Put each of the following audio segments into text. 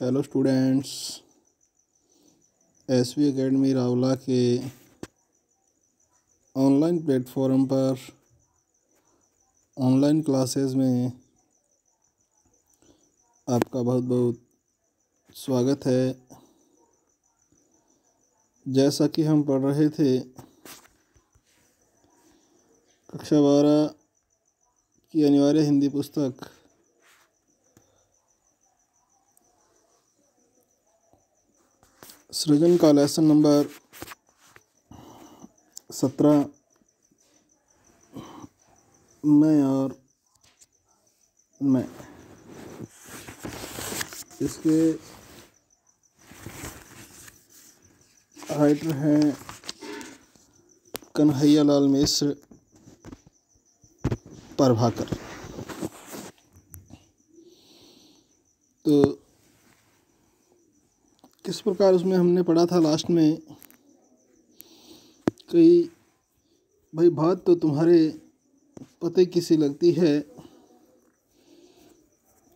hello students S V academy Rawla के online platform पर online classes में आपका बहुत बहुत स्वागत है जैसा कि हम पढ़ रहे थे कक्षा बारह की अनिवार्य हिंदी पुस्तक सृजन का लेसन नंबर सत्रह मैं और मैं इसके राइटर हैं कन्हैया लाल मिश्र प्रभाकर तो किस प्रकार उसमें हमने पढ़ा था लास्ट में कई भाई बात तो तुम्हारे पते किसी लगती है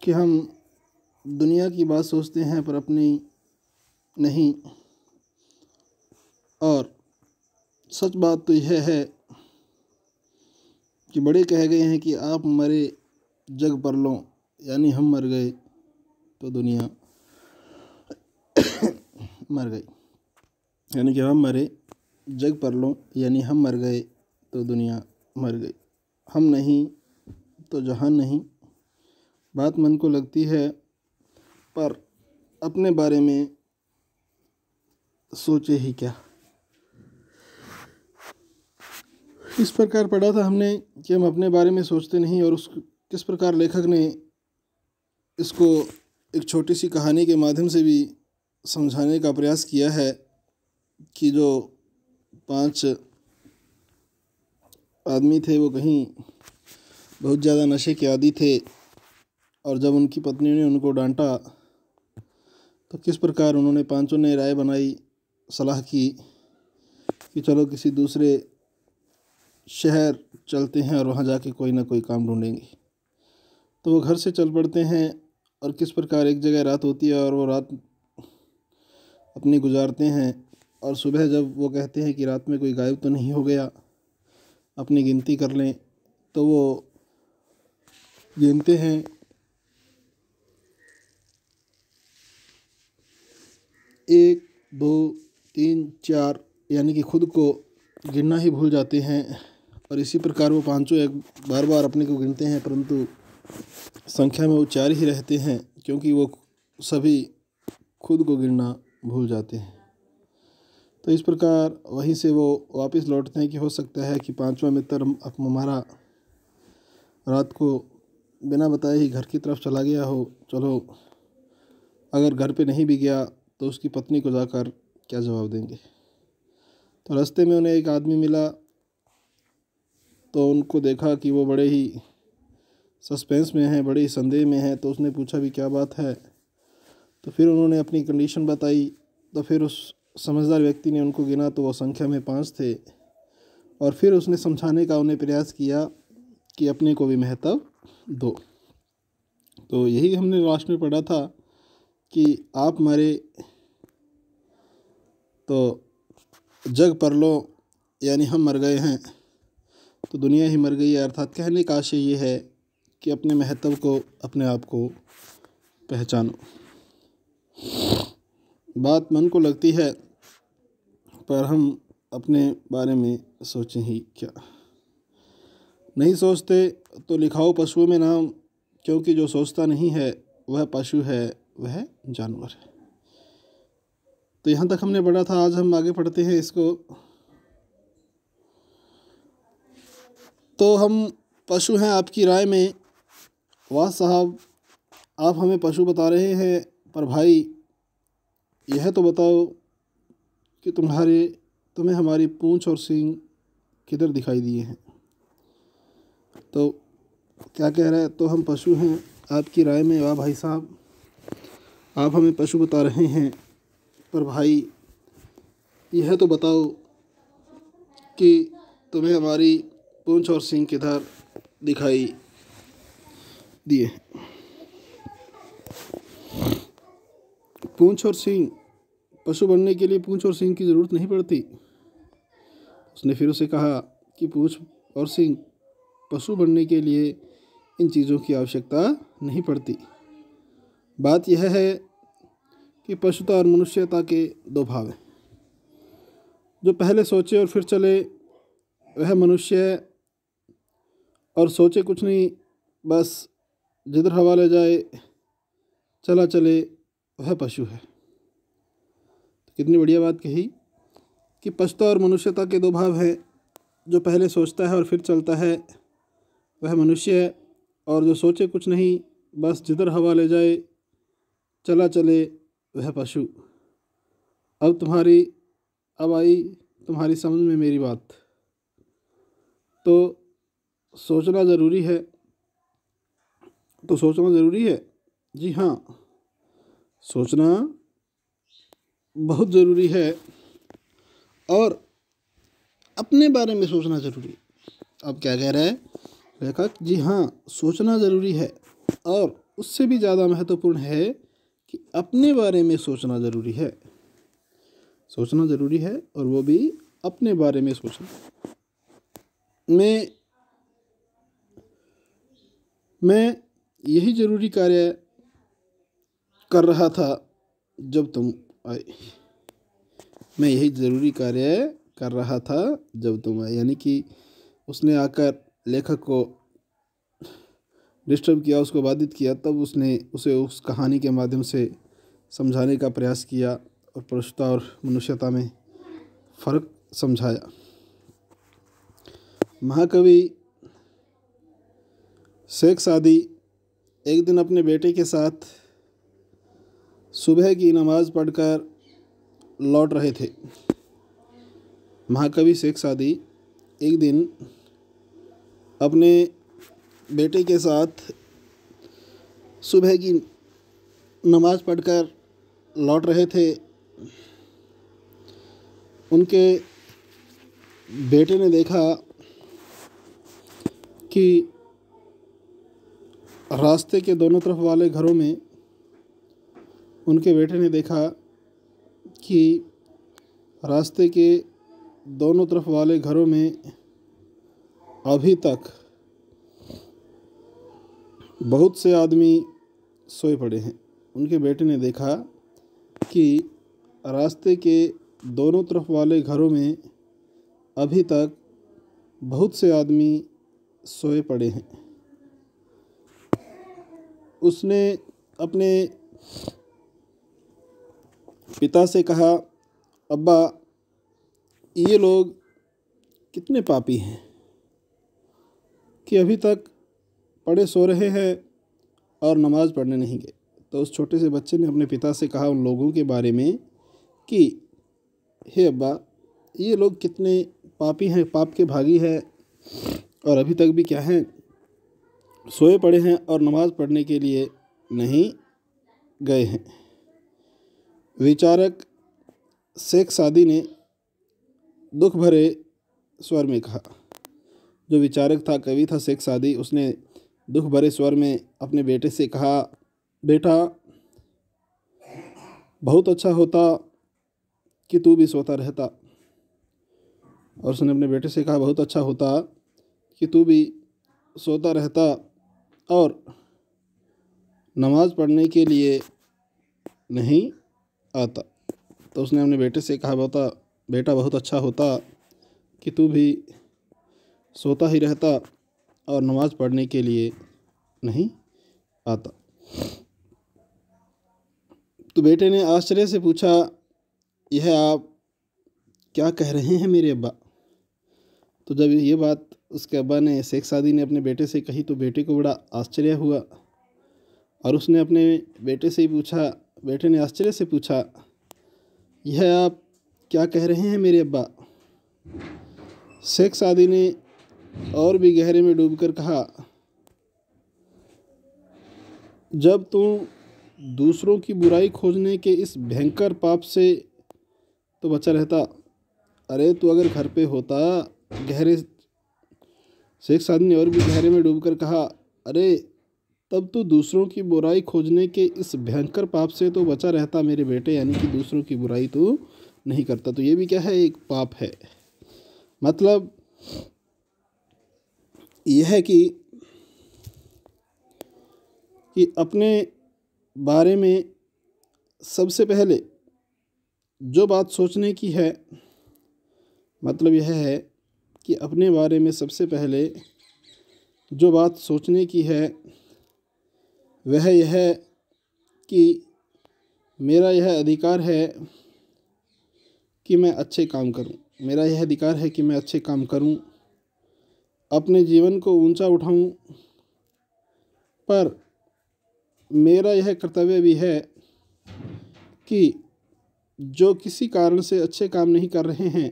कि हम दुनिया की बात सोचते हैं पर अपनी नहीं और सच बात तो यह है कि बड़े कह गए हैं कि आप मरे जग पर लो यानी हम मर गए तो दुनिया मर गई यानी कि हम मरे जग पर लो यानी हम मर गए तो दुनिया मर गई हम नहीं तो जहाँ नहीं बात मन को लगती है पर अपने बारे में सोचे ही क्या इस प्रकार पढ़ा था हमने कि हम अपने बारे में सोचते नहीं और उस किस प्रकार लेखक ने इसको एक छोटी सी कहानी के माध्यम से भी समझाने का प्रयास किया है कि जो पांच आदमी थे वो कहीं बहुत ज़्यादा नशे के आदि थे और जब उनकी पत्नी ने उनको डांटा तो किस प्रकार उन्होंने पांचों ने राय बनाई सलाह की कि चलो किसी दूसरे शहर चलते हैं और वहाँ जाके कोई ना कोई काम ढूंढेंगे तो वो घर से चल पड़ते हैं और किस प्रकार एक जगह रात होती है और वो रात अपनी गुजारते हैं और सुबह जब वो कहते हैं कि रात में कोई गायब तो नहीं हो गया अपनी गिनती कर लें तो वो गिनते हैं एक दो तीन चार यानी कि खुद को गिनना ही भूल जाते हैं और इसी प्रकार वो पाँचों एक बार बार अपने को गिनते हैं परंतु संख्या में वो चार ही रहते हैं क्योंकि वो सभी खुद को गिनना भूल जाते हैं तो इस प्रकार वहीं से वो वापस लौटते हैं कि हो सकता है कि पांचवा मित्र हमारा रात को बिना बताए ही घर की तरफ चला गया हो चलो अगर घर पे नहीं भी गया तो उसकी पत्नी को जाकर क्या जवाब देंगे तो रास्ते में उन्हें एक आदमी मिला तो उनको देखा कि वो बड़े ही सस्पेंस में हैं बड़े ही संदेह में हैं तो उसने पूछा भी क्या बात है तो फिर उन्होंने अपनी कंडीशन बताई तो फिर उस समझदार व्यक्ति ने उनको गिना तो वो संख्या में पाँच थे और फिर उसने समझाने का उन्हें प्रयास किया कि अपने को भी महत्व दो तो यही हमने लास्ट में पढ़ा था कि आप मरे तो जग पर लो यानी हम मर गए हैं तो दुनिया ही मर गई है अर्थात कहने का आशय ये है कि अपने महत्व को अपने आप को पहचानो बात मन को लगती है पर हम अपने बारे में सोचें ही क्या नहीं सोचते तो लिखाओ पशुओं में नाम क्योंकि जो सोचता नहीं है वह पशु है वह जानवर है तो यहाँ तक हमने पढ़ा था आज हम आगे पढ़ते हैं इसको तो हम पशु हैं आपकी राय में वाह साहब आप हमें पशु बता रहे हैं पर भाई यह तो बताओ कि तुम्हारे तुम्हें हमारी पूंछ और सींग किधर दिखाई दिए हैं तो क्या कह रहा है तो हम पशु हैं आपकी राय में वाह भाई साहब आप हमें पशु बता रहे हैं पर भाई यह तो बताओ कि तुम्हें हमारी पूंछ और सींग किधर दिखाई दिए हैं पूंछ और सिंह पशु बनने के लिए पूंछ और सिंह की ज़रूरत नहीं पड़ती उसने फिर उसे कहा कि पूंछ और सिंह पशु बनने के लिए इन चीज़ों की आवश्यकता नहीं पड़ती बात यह है कि पशुता और मनुष्यता के दो भाव हैं जो पहले सोचे और फिर चले वह मनुष्य और सोचे कुछ नहीं बस जिधर हवा ले जाए चला चले वह पशु है तो कितनी बढ़िया बात कही कि पशुता और मनुष्यता के दो भाव हैं जो पहले सोचता है और फिर चलता है वह मनुष्य है और जो सोचे कुछ नहीं बस जिधर हवा ले जाए चला चले वह पशु अब तुम्हारी अब आई तुम्हारी समझ में मेरी बात तो सोचना ज़रूरी है तो सोचना ज़रूरी है जी हाँ सोचना बहुत ज़रूरी है और अपने बारे में सोचना ज़रूरी अब क्या कह रहे हैं लेखक जी हाँ सोचना ज़रूरी है और उससे भी ज़्यादा महत्वपूर्ण है कि अपने बारे में सोचना ज़रूरी है सोचना ज़रूरी है और वो भी अपने बारे में सोचना मैं मैं यही ज़रूरी कार्य कर रहा था जब तुम आए मैं यही ज़रूरी कार्य कर रहा था जब तुम आए यानी कि उसने आकर लेखक को डिस्टर्ब किया उसको बाधित किया तब उसने उसे उस कहानी के माध्यम से समझाने का प्रयास किया और पुरुषता और मनुष्यता में फ़र्क समझाया महाकवि शेख सादी एक दिन अपने बेटे के साथ सुबह की नमाज पढ़कर लौट रहे थे महाकवि शेख सादी एक दिन अपने बेटे के साथ सुबह की नमाज पढ़कर लौट रहे थे उनके बेटे ने देखा कि रास्ते के दोनों तरफ वाले घरों में उनके बेटे ने देखा कि रास्ते के दोनों तरफ वाले घरों में अभी तक बहुत से आदमी सोए पड़े हैं उनके बेटे ने देखा कि रास्ते के दोनों तरफ वाले घरों में अभी तक बहुत से आदमी सोए पड़े हैं उसने अपने पिता से कहा अब्बा ये लोग कितने पापी हैं कि अभी तक पड़े सो रहे हैं और नमाज़ पढ़ने नहीं गए तो उस छोटे से बच्चे ने अपने पिता से कहा उन लोगों के बारे में कि हे अब्बा ये लोग कितने पापी हैं पाप के भागी हैं और अभी तक भी क्या हैं सोए पड़े हैं और नमाज़ पढ़ने के लिए नहीं गए हैं विचारक शेख सादी ने दुख भरे स्वर में कहा जो विचारक था कवि था शेख सादी उसने दुख भरे स्वर में अपने बेटे से कहा बेटा बहुत अच्छा होता कि तू भी सोता रहता और उसने अपने बेटे से कहा बहुत अच्छा होता कि तू भी सोता रहता और नमाज़ पढ़ने के लिए नहीं आता तो उसने अपने बेटे से कहा बोता बेटा बहुत अच्छा होता कि तू भी सोता ही रहता और नमाज़ पढ़ने के लिए नहीं आता तो बेटे ने आश्चर्य से पूछा यह आप क्या कह रहे हैं मेरे अब्बा तो जब ये बात उसके अब्बा ने शेख सादी ने अपने बेटे से कही तो बेटे को बड़ा आश्चर्य हुआ और उसने अपने बेटे से ही पूछा बेटे ने आश्चर्य से पूछा यह आप क्या कह रहे हैं मेरे अब्बा शेख सादी ने और भी गहरे में डूबकर कहा जब तू दूसरों की बुराई खोजने के इस भयंकर पाप से तो बचा रहता अरे तू अगर घर पे होता गहरे शेख सादी ने और भी गहरे में डूबकर कहा अरे तब तो दूसरों की बुराई खोजने के इस भयंकर पाप से तो बचा रहता मेरे बेटे यानी कि दूसरों की बुराई तो नहीं करता तो ये भी क्या है एक पाप है मतलब यह है कि कि अपने बारे में सबसे पहले जो बात सोचने की है मतलब यह है कि अपने बारे में सबसे पहले जो बात सोचने की है वह यह कि मेरा यह अधिकार है कि मैं अच्छे काम करूं मेरा यह अधिकार है कि मैं अच्छे काम करूं अपने जीवन को ऊंचा उठाऊं पर मेरा यह कर्तव्य भी है कि जो किसी कारण से अच्छे काम नहीं कर रहे हैं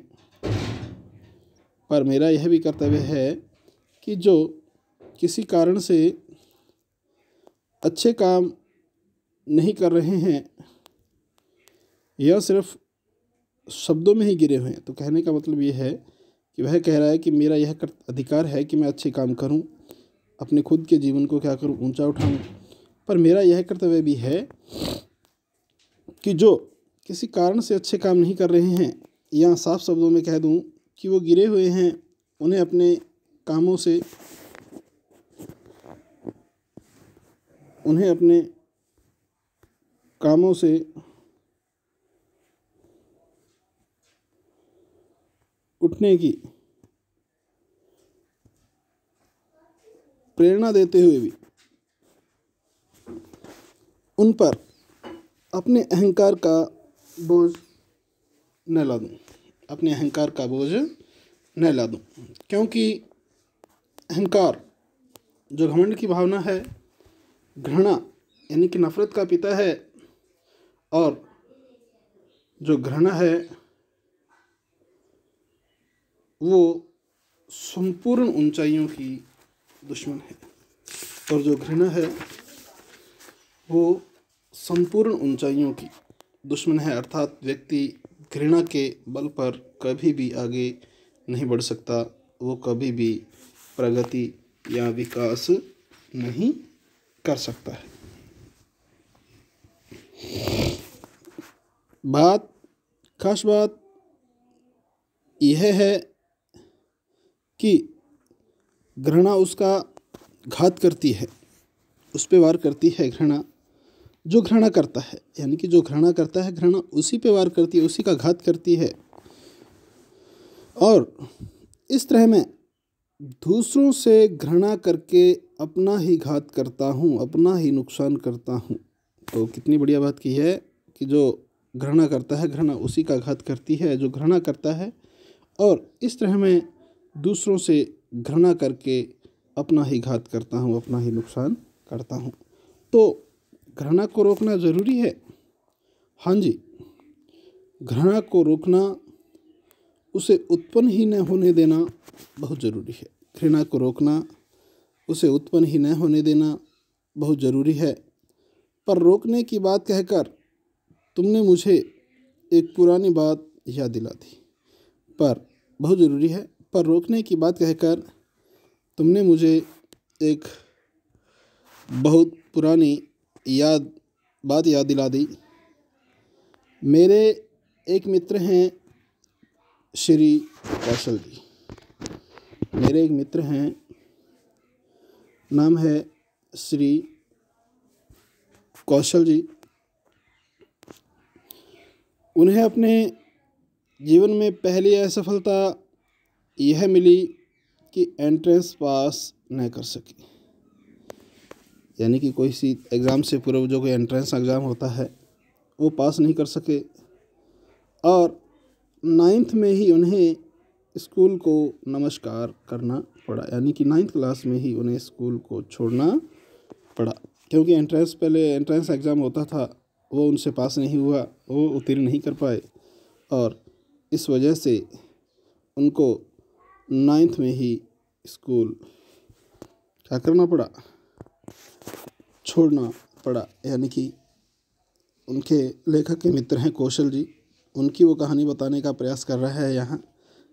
पर मेरा यह भी कर्तव्य है कि जो किसी कारण से अच्छे काम नहीं कर रहे हैं या सिर्फ शब्दों में ही गिरे हुए हैं तो कहने का मतलब ये है कि वह कह रहा है कि मेरा यह अधिकार है कि मैं अच्छे काम करूं अपने खुद के जीवन को क्या करूं ऊंचा उठाऊं पर मेरा यह कर्तव्य भी है कि जो किसी कारण से अच्छे काम नहीं कर रहे हैं या साफ शब्दों में कह दूं कि वो गिरे हुए हैं उन्हें अपने कामों से उन्हें अपने कामों से उठने की प्रेरणा देते हुए भी उन पर अपने अहंकार का बोझ न ला दूँ अपने अहंकार का बोझ न ला दूँ क्योंकि अहंकार जो घमंड की भावना है घृणा यानी कि नफ़रत का पिता है और जो घृणा है वो संपूर्ण ऊंचाइयों की दुश्मन है और जो घृणा है वो संपूर्ण ऊंचाइयों की दुश्मन है अर्थात व्यक्ति घृणा के बल पर कभी भी आगे नहीं बढ़ सकता वो कभी भी प्रगति या विकास नहीं कर सकता है बात खास बात यह है कि घृणा उसका घात करती है उस पर वार करती है घृणा जो घृणा करता है यानी कि जो घृणा करता है घृणा उसी पे वार करती है उसी का घात करती है और इस तरह में दूसरों से घृणा करके अपना ही घात करता हूँ अपना ही नुकसान करता हूँ तो कितनी बढ़िया बात की है कि जो घृणा करता है घृणा उसी का घात करती है जो घृणा करता है और इस तरह मैं दूसरों से घृणा करके अपना ही घात करता हूँ अपना ही नुकसान करता हूँ तो घृणा को रोकना ज़रूरी है हाँ जी घृणा को रोकना उसे उत्पन्न ही न होने देना बहुत ज़रूरी है घृणा को रोकना उसे उत्पन्न ही न होने देना बहुत ज़रूरी है पर रोकने की बात कहकर तुमने मुझे एक पुरानी बात याद दिला दी पर बहुत ज़रूरी है पर रोकने की बात कहकर तुमने मुझे एक बहुत पुरानी याद बात याद दिला दी मेरे एक मित्र हैं श्री कौशल जी मेरे एक मित्र हैं नाम है श्री कौशल जी उन्हें अपने जीवन में पहली असफलता यह मिली कि एंट्रेंस पास न कर सके यानी कि कोई सी एग्ज़ाम से पूर्व जो कोई एंट्रेंस एग्ज़ाम होता है वो पास नहीं कर सके और नाइन्थ में ही उन्हें स्कूल को नमस्कार करना पड़ा यानी कि नाइन्थ क्लास में ही उन्हें स्कूल को छोड़ना पड़ा क्योंकि एंट्रेंस पहले एंट्रेंस एग्ज़ाम होता था वो उनसे पास नहीं हुआ वो उत्तीर्ण नहीं कर पाए और इस वजह से उनको नाइन्थ में ही स्कूल क्या करना पड़ा छोड़ना पड़ा यानी कि उनके लेखक के मित्र हैं कौशल जी उनकी वो कहानी बताने का प्रयास कर रहा है यहाँ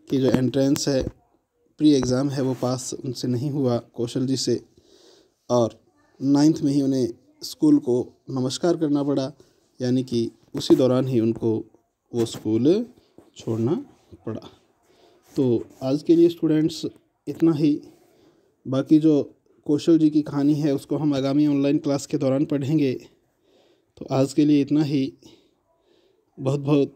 कि जो एंट्रेंस है प्री एग्ज़ाम है वो पास उनसे नहीं हुआ कौशल जी से और नाइन्थ में ही उन्हें स्कूल को नमस्कार करना पड़ा यानी कि उसी दौरान ही उनको वो स्कूल छोड़ना पड़ा तो आज के लिए स्टूडेंट्स इतना ही बाकी जो कौशल जी की कहानी है उसको हम आगामी ऑनलाइन क्लास के दौरान पढ़ेंगे तो आज के लिए इतना ही बहुत बहुत